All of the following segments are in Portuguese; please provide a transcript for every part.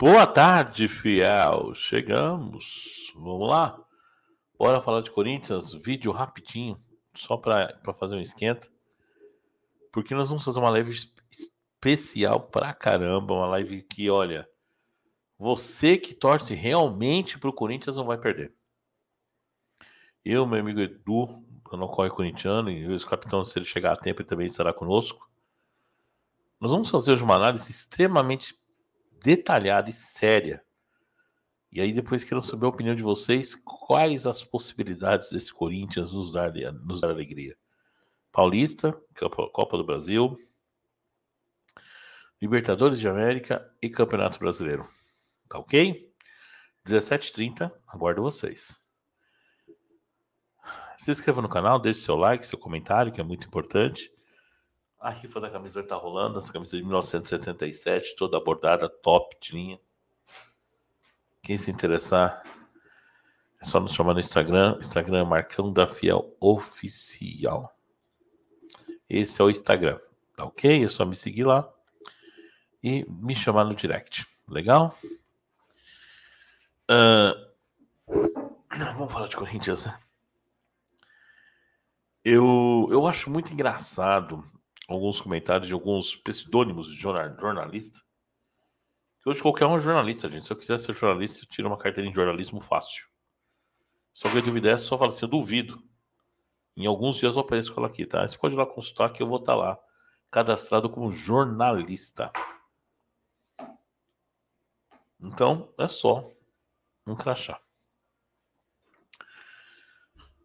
Boa tarde, fiel. Chegamos. Vamos lá. Bora falar de Corinthians. Vídeo rapidinho, só para fazer um esquenta. Porque nós vamos fazer uma live especial pra caramba. Uma live que, olha, você que torce realmente pro Corinthians não vai perder. Eu, meu amigo Edu, quando ocorre corintiano, e o capitão, se ele chegar a tempo, ele também estará conosco. Nós vamos fazer hoje uma análise extremamente detalhada e séria. E aí depois quero saber a opinião de vocês, quais as possibilidades desse Corinthians nos dar, nos dar alegria. Paulista, Copa do Brasil, Libertadores de América e Campeonato Brasileiro. Tá ok? 17h30, aguardo vocês. Se inscreva no canal, deixe seu like, seu comentário, que é muito importante. A rifa da camisa vai tá estar rolando, essa camisa é de 1977, toda bordada, top de linha. Quem se interessar, é só nos chamar no Instagram. Instagram é Marcão da Fiel Oficial. Esse é o Instagram, tá ok? É só me seguir lá e me chamar no direct. Legal? Uh, vamos falar de Corinthians, né? Eu, eu acho muito engraçado alguns comentários de alguns pseudônimos de jornalista. Que hoje qualquer um é jornalista, gente. Se eu quiser ser jornalista, eu tiro uma carteirinha de jornalismo fácil. Se alguém duvidar, é só fala assim: eu duvido. Em alguns dias eu apareço com ela aqui, tá? Você pode ir lá consultar que eu vou estar tá lá cadastrado como jornalista. Então, é só um crachá.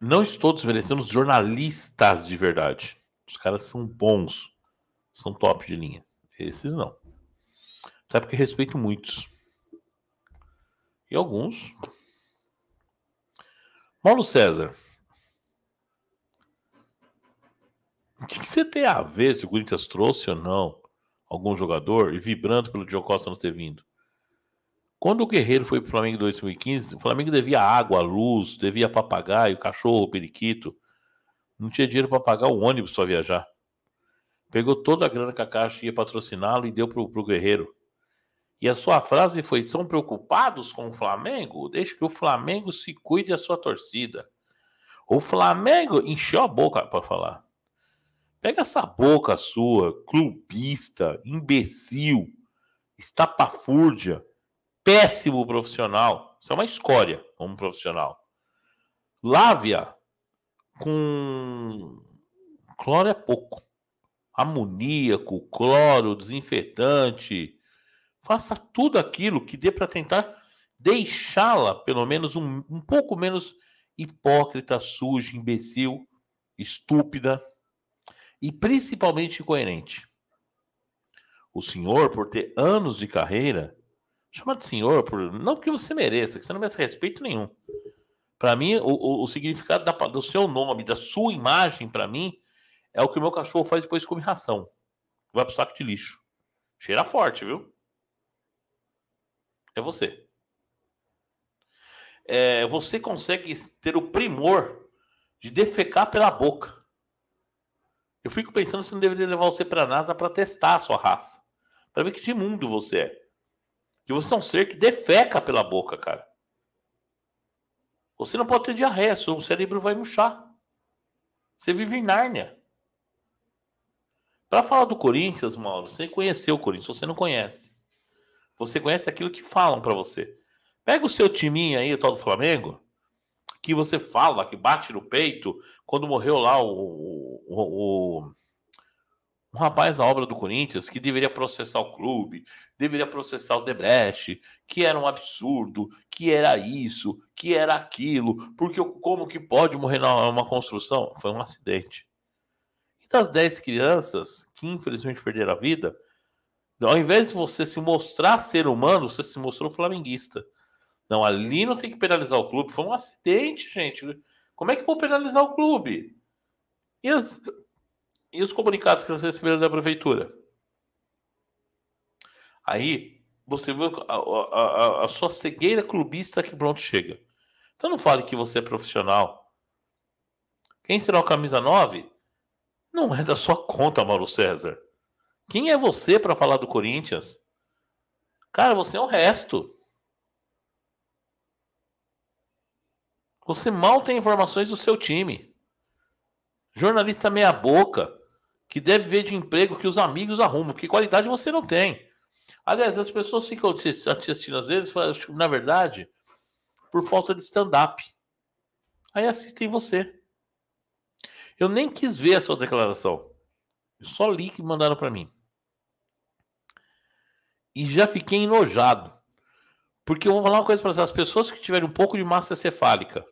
Não estou desmerecendo os jornalistas de verdade. Os caras são bons, são top de linha. Esses não. Até porque respeito muitos. E alguns. Paulo César. O que, que, você tem a ver se o Corinthians trouxe ou não algum jogador e vibrando pelo Diogo Costa não ter vindo? Quando o Guerreiro foi para o Flamengo em 2015, o Flamengo devia água, luz, devia papagaio, cachorro, periquito. Não tinha dinheiro para pagar o ônibus para viajar. Pegou toda a grana que a Caixa ia patrociná-lo e deu para o Guerreiro. E a sua frase foi: são preocupados com o Flamengo? Deixe que o Flamengo se cuide da sua torcida. O Flamengo encheu a boca para falar. Pega essa boca sua, clubista, imbecil, estapafúrdia, péssimo profissional. Isso é uma escória como profissional. Lávia, com cloro é pouco. Amoníaco, cloro, desinfetante. Faça tudo aquilo que dê para tentar deixá-la, pelo menos, um, um pouco menos hipócrita, suja, imbecil, estúpida e principalmente incoerente. O senhor, por ter anos de carreira, chama de senhor, por, não porque você mereça, que você não merece respeito nenhum. Para mim, o, o significado da, do seu nome, da sua imagem, para mim, é o que o meu cachorro faz depois de ração. Vai pro saco de lixo. Cheira forte, viu? É você. É, você consegue ter o primor de defecar pela boca. Eu fico pensando se não deveria levar você para a NASA para testar a sua raça. Para ver que de mundo você é. Que você é um ser que defeca pela boca, cara. Você não pode ter diarreia, seu cérebro vai murchar. Você vive em Nárnia. Para falar do Corinthians, Mauro, você conheceu o Corinthians, você não conhece. Você conhece aquilo que falam para você. Pega o seu timinho aí, o tal do Flamengo, que você fala, que bate no peito, quando morreu lá o, o, o um rapaz da obra do Corinthians que deveria processar o clube, deveria processar o Debreche, que era um absurdo, que era isso, que era aquilo, porque como que pode morrer numa construção? Foi um acidente. E das 10 crianças que infelizmente perderam a vida, ao invés de você se mostrar ser humano, você se mostrou flamenguista. Não, ali não tem que penalizar o clube. Foi um acidente, gente. Como é que vou penalizar o clube? E as, e os comunicados que vocês receberam da prefeitura? Aí você vê a, a, a, sua cegueira clubista que pronto chega. Então não fale que você é profissional. Quem será o camisa 9? Não é da sua conta, Mauro César. Quem é você para falar do Corinthians? Cara, você é o resto. Você mal tem informações do seu time. Jornalista meia-boca, que deve ver de emprego que os amigos arrumam, que qualidade você não tem. Aliás, as pessoas ficam te assistindo às vezes, na verdade, por falta de stand-up. Aí assistem você. Eu nem quis ver a sua declaração. Eu só li que mandaram para mim. E já fiquei enojado. Porque eu vou falar uma coisa para as pessoas que tiverem um pouco de massa cefálica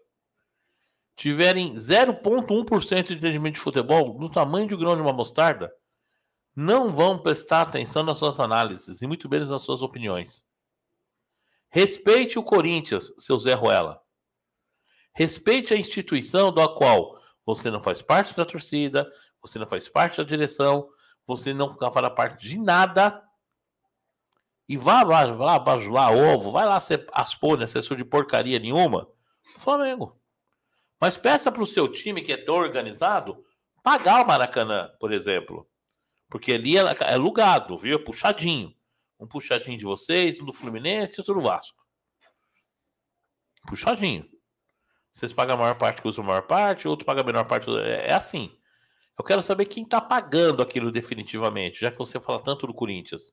tiverem 0,1% de entendimento de futebol, do tamanho de um grão de uma mostarda, não vão prestar atenção nas suas análises e muito menos nas suas opiniões. Respeite o Corinthians, seu Zé Ruela. Respeite a instituição da qual você não faz parte da torcida, você não faz parte da direção, você não fará parte de nada. E vá lá, vá lá, vá lá, ovo, vai lá ser aspone, assessor de porcaria nenhuma. Flamengo. Mas peça para o seu time que é tão organizado pagar o Maracanã, por exemplo. Porque ali é, é lugado, viu? É puxadinho. Um puxadinho de vocês, um do Fluminense e outro do Vasco. Puxadinho. Vocês pagam a maior parte que usam a maior parte, outro paga a menor parte. É, é assim. Eu quero saber quem está pagando aquilo definitivamente, já que você fala tanto do Corinthians.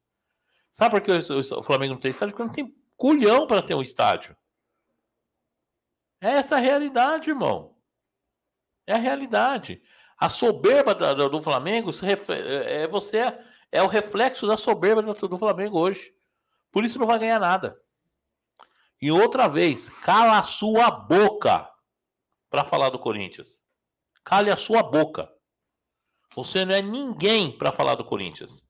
Sabe por que o Flamengo não tem estádio? Porque não tem culhão para ter um estádio. É essa a realidade, irmão. É a realidade. A soberba do Flamengo é, é você é, é o reflexo da soberba do Flamengo hoje. Por isso não vai ganhar nada. E outra vez, cala a sua boca para falar do Corinthians. Cale a sua boca. Você não é ninguém para falar do Corinthians.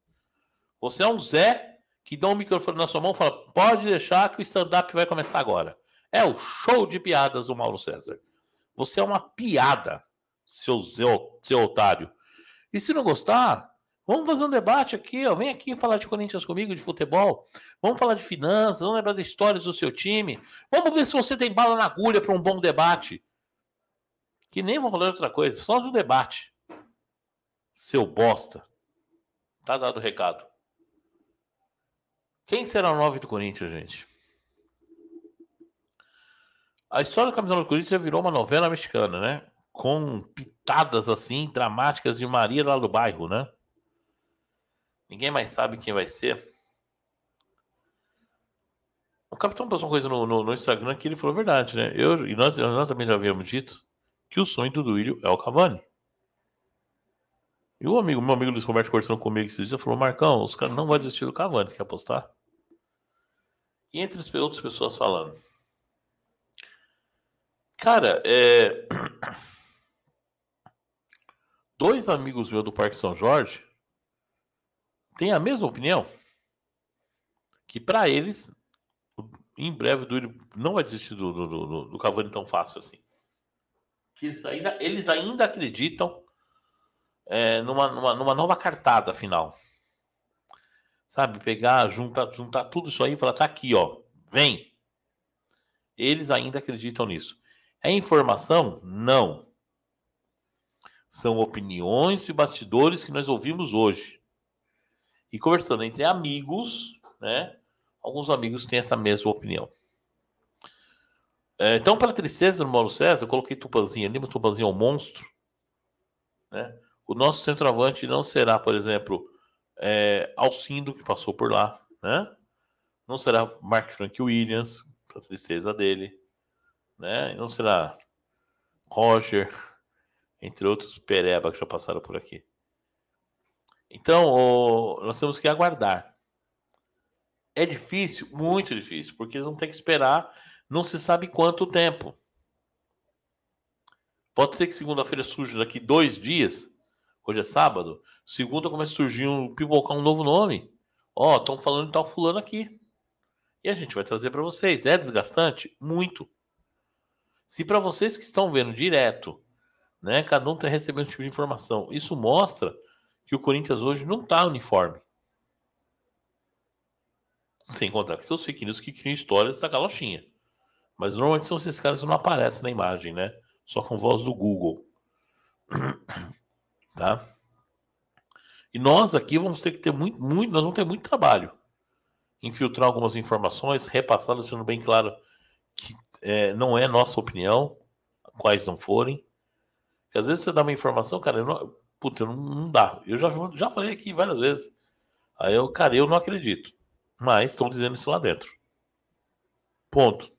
Você é um Zé que dá um microfone na sua mão e fala: pode deixar que o stand-up vai começar agora. É o show de piadas do Mauro César. Você é uma piada, seu, seu, seu otário. E se não gostar, vamos fazer um debate aqui, ó. Vem aqui falar de Corinthians comigo, de futebol. Vamos falar de finanças, vamos lembrar de histórias do seu time. Vamos ver se você tem bala na agulha para um bom debate. Que nem vou falar de outra coisa, só do debate. Seu bosta. Tá dado o recado. Quem será o 9 do Corinthians, gente? A história do camisa do Corinthians já virou uma novela mexicana, né? Com pitadas assim dramáticas de Maria lá do bairro, né? Ninguém mais sabe quem vai ser. O capitão passou uma coisa no, no, no Instagram que ele falou a verdade, né? Eu, e nós, nós também já havíamos dito que o sonho do Duílio é o Cavani. E o amigo, meu amigo Luiz Roberto conversando comigo esses dias, falou: Marcão, os caras não vão desistir do Cavani, você quer apostar? E entre as outras pessoas falando. Cara, é... dois amigos meus do Parque São Jorge têm a mesma opinião. Que para eles, em breve, o Duílio não vai desistir do, do, do, do Cavani tão fácil assim. Que eles, ainda, eles ainda acreditam é, numa, numa, numa nova cartada final. Sabe, pegar, juntar, juntar tudo isso aí e falar, tá aqui, ó, vem. Eles ainda acreditam nisso. É informação? Não. São opiniões e bastidores que nós ouvimos hoje. E conversando entre amigos, né? Alguns amigos têm essa mesma opinião. É, então, pela tristeza do Mauro César, eu coloquei Tupanzinho ali, mas Tupanzinho é um monstro. Né? O nosso centroavante não será, por exemplo, é, Alcindo, que passou por lá, né? Não será Mark Frank Williams, para tristeza dele né? Não será Roger, entre outros pereba que já passaram por aqui. Então, o, nós temos que aguardar. É difícil, muito difícil, porque eles vão ter que esperar não se sabe quanto tempo. Pode ser que segunda-feira surja daqui dois dias, hoje é sábado, segunda começa a surgir um pipocar um novo nome. Ó, oh, estão falando de tal fulano aqui. E a gente vai trazer para vocês. É desgastante? Muito. Se para vocês que estão vendo direto, né, cada um está recebendo um tipo de informação, isso mostra que o Corinthians hoje não está uniforme. Sem contar que são os fake news que criam histórias da galochinha. Mas normalmente são esses caras que não aparecem na imagem, né? Só com voz do Google. tá? E nós aqui vamos ter que ter muito, muito, nós vamos ter muito trabalho. Infiltrar algumas informações, repassá-las, sendo bem claro é, não é nossa opinião, quais não forem. Porque às vezes você dá uma informação, cara, eu não, puta, não, não dá. Eu já, já falei aqui várias vezes. Aí eu, cara, eu não acredito. Mas estão dizendo isso lá dentro. Ponto.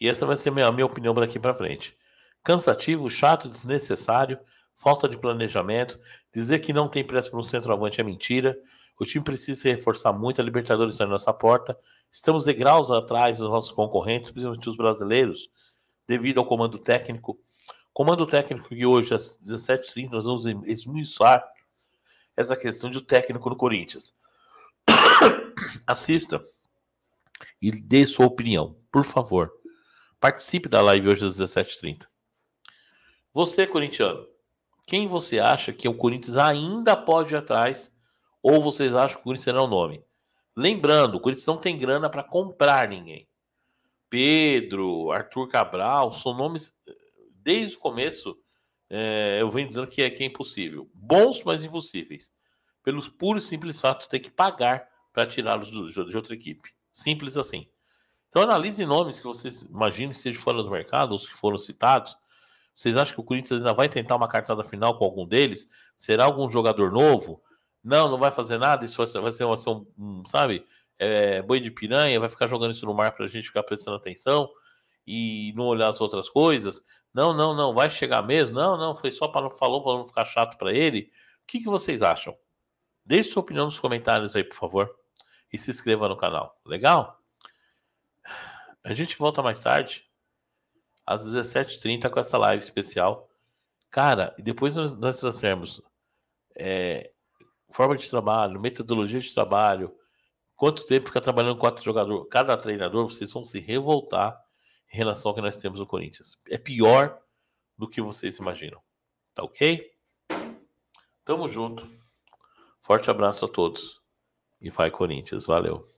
E essa vai ser a minha, minha opinião daqui para frente. Cansativo, chato, desnecessário, falta de planejamento, dizer que não tem pressa para um centroavante é mentira. O time precisa se reforçar muito, a Libertadores está na nossa porta. Estamos degraus atrás dos nossos concorrentes, principalmente os brasileiros, devido ao comando técnico. Comando técnico que hoje, às 17h30, nós vamos esmiuçar essa questão de técnico no Corinthians. Assista e dê sua opinião, por favor. Participe da live hoje às 17h30. Você, corintiano, quem você acha que é o Corinthians ainda pode ir atrás ou vocês acham que o Corinthians será o nome? Lembrando, o Corinthians não tem grana para comprar ninguém. Pedro, Arthur Cabral, são nomes desde o começo é, eu venho dizendo que é, que é impossível. Bons, mas impossíveis. Pelos puros e simples fatos ter que pagar para tirá-los de outra equipe. Simples assim. Então analise nomes que vocês imaginam que estejam fora do mercado, ou que foram citados. Vocês acham que o Corinthians ainda vai tentar uma cartada final com algum deles? Será algum jogador novo? Não, não vai fazer nada, isso vai ser, vai ser, um, sabe, é, boi de piranha, vai ficar jogando isso no mar para a gente ficar prestando atenção e não olhar as outras coisas. Não, não, não, vai chegar mesmo. Não, não, foi só para não falou para não ficar chato para ele. O que, que vocês acham? Deixe sua opinião nos comentários aí, por favor, e se inscreva no canal. Legal? A gente volta mais tarde às 17h30 com essa live especial. Cara, e depois nós, nós é, forma de trabalho, metodologia de trabalho, quanto tempo fica trabalhando com quatro jogadores, cada treinador, vocês vão se revoltar em relação ao que nós temos no Corinthians. É pior do que vocês imaginam. Tá ok? Tamo junto. Forte abraço a todos. E vai, Corinthians. Valeu.